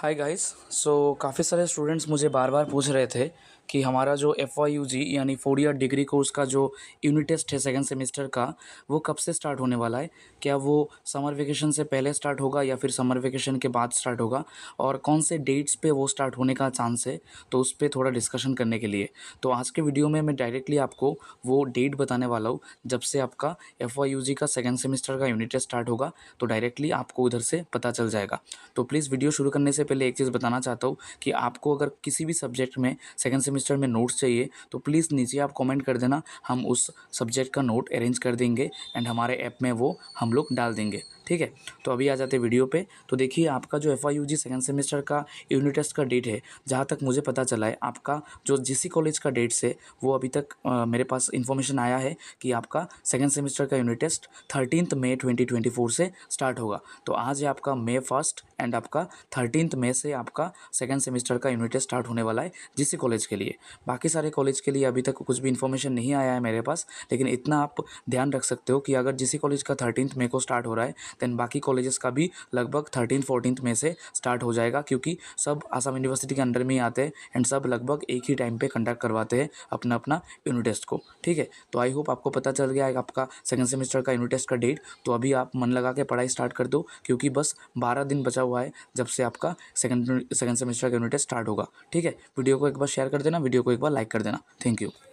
hi guys so काफ़ी सारे students मुझे बार बार पूछ रहे थे कि हमारा जो एफ यू जी यानी फोर ईयर डिग्री कोर्स का जो यूनिट टेस्ट है सेकेंड सेमेस्टर का वो कब से स्टार्ट होने वाला है क्या वो समर वेकेशन से पहले स्टार्ट होगा या फिर समर वेकेशन के बाद स्टार्ट होगा और कौन से डेट्स पे वो स्टार्ट होने का चांस है तो उस पर थोड़ा डिस्कशन करने के लिए तो आज के वीडियो में मैं डायरेक्टली आपको वो डेट बताने वाला हूँ जब से आपका एफ वाई यू जी का सेकेंड सेमेस्टर का यूनिट टेस्ट स्टार्ट होगा तो डायरेक्टली आपको उधर से पता चल जाएगा तो प्लीज़ वीडियो शुरू करने से पहले एक चीज़ बताना चाहता हूँ कि आपको अगर किसी भी सब्जेक्ट में सेकेंड सेमेस्टर में नोट्स चाहिए तो प्लीज़ नीचे आप कॉमेंट कर देना हम उस सब्जेक्ट का नोट अरेंज कर देंगे एंड हमारे ऐप में वो हम लोग डाल देंगे ठीक है तो अभी आ जाते हैं वीडियो पे तो देखिए आपका जो F I U G second semester का यूनिट टेस्ट का डेट है जहाँ तक मुझे पता चला है आपका जो जी कॉलेज का डेट्स है वो अभी तक आ, मेरे पास इन्फॉर्मेशन आया है कि आपका सेकेंड सेमेस्टर का unit test thirteenth May twenty twenty four से स्टार्ट होगा तो आज है आपका मे फर्स्ट एंड आपका थर्टीनथ मई से आपका सेकेंड सेमेस्टर का यूनिट टेस्ट स्टार्ट होने वाला है जिस कॉलेज के लिए बाकी सारे कॉलेज के लिए अभी तक कुछ भी इन्फॉर्मेशन नहीं आया है मेरे पास लेकिन इतना आप ध्यान रख सकते हो कि अगर जिस कॉलेज का थर्टीन मई को स्टार्ट हो रहा है दैन बाकी कॉलेजेस का भी लगभग थर्टीन फोर्टीन मई से स्टार्ट हो जाएगा क्योंकि सब आसाम यूनिवर्सिटी के अंडर में ही आते हैं एंड सब लगभग एक ही टाइम पे कंडक्ट करवाते हैं अपना अपना यूनिट टेस्ट को ठीक है तो आई होप आपको पता चल गया है आपका सेकेंड सेमेस्टर का यूनिट टेस्ट का डेट तो अभी आप मन लगा के पढ़ाई स्टार्ट कर दो क्योंकि बस बारह दिन बचा हुआ है जब से आपका सेकंड सेकंड सेमेस्टर का यूनिट स्टार्ट होगा ठीक है वीडियो को एक बार शेयर कर देना वीडियो को एक बार लाइक कर देना थैंक यू